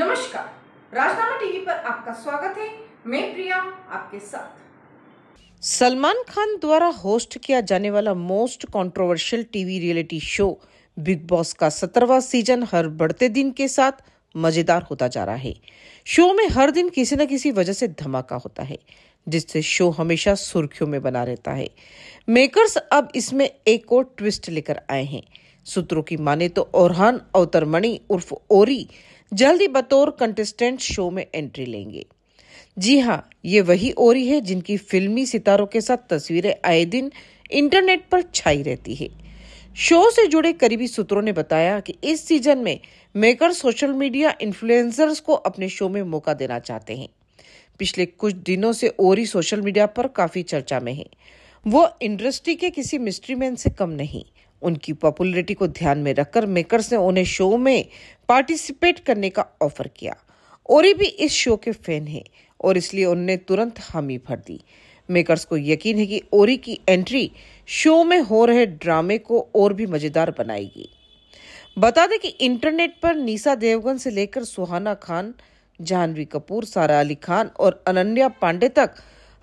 नमस्कार राजनामा टीवी पर आपका स्वागत है मैं प्रिया आपके साथ सलमान खान द्वारा होस्ट किया जाने वाला most controversial TV reality show Bigg Boss का सत्रहवा सीजन हर बढ़ते दिन के साथ मजेदार होता जा रहा है शो में हर दिन किसी न किसी वजह से धमाका होता है जिससे शो हमेशा सुर्खियों में बना रहता है मेकर्स अब इसमें एक और ट्विस्ट लेकर आए हैं सूत्रों की माने तो ओरहान अवतरमणि उर्फ ओरी जल्द ही बतौर कंटेस्टेंट शो में एंट्री लेंगे जी हाँ ये वही ओरी है जिनकी फिल्मी सितारों के साथ तस्वीरें आए दिन इंटरनेट पर छाई रहती है शो से जुड़े करीबी सूत्रों ने बताया कि इस सीजन में मेकर सोशल मीडिया इन्फ्लुएंसर्स को अपने शो में मौका देना चाहते हैं पिछले कुछ दिनों से ओरी सोशल मीडिया पर काफी चर्चा में है वो इंडस्ट्री के किसी मिस्ट्री मैन से कम नहीं उनकी पॉपुलरिटी को ध्यान में रखकर मेकर्स ने उन्हें शो में पार्टिसिपेट करने का ऑफर किया ओरी भी इस शो के फैन हैं और इसलिए उनने तुरंत हामी भर दी मेकर्स को यकीन है कि ओरी की एंट्री शो में हो रहे ड्रामे को और भी मज़ेदार बनाएगी बता दें कि इंटरनेट पर नीसा देवगन से लेकर सुहाना खान जानवी कपूर सारा अली खान और अनन्या पांडे तक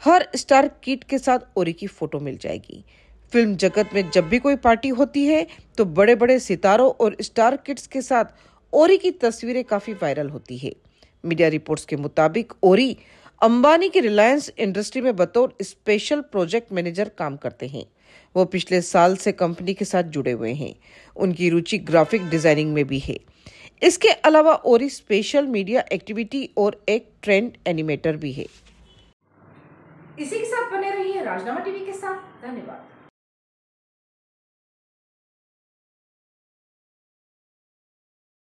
हर स्टार किट के साथ ओरी की फोटो मिल जाएगी फिल्म जगत में जब भी कोई पार्टी होती है तो बड़े बड़े सितारों और स्टार किड्स के साथ ओरी की तस्वीरें काफ़ी वायरल होती है मीडिया रिपोर्ट्स के मुताबिक ओरी अंबानी के रिलायंस इंडस्ट्री में बतौर स्पेशल प्रोजेक्ट मैनेजर काम करते हैं वो पिछले साल से कंपनी के साथ जुड़े हुए हैं उनकी रुचि ग्राफिक डिजाइनिंग में भी है इसके अलावा ओरी स्पेशल मीडिया एक्टिविटी और एक ट्रेंड एनिमेटर भी है इसी के साथ बने रहिए राजनामा टीवी के साथ धन्यवाद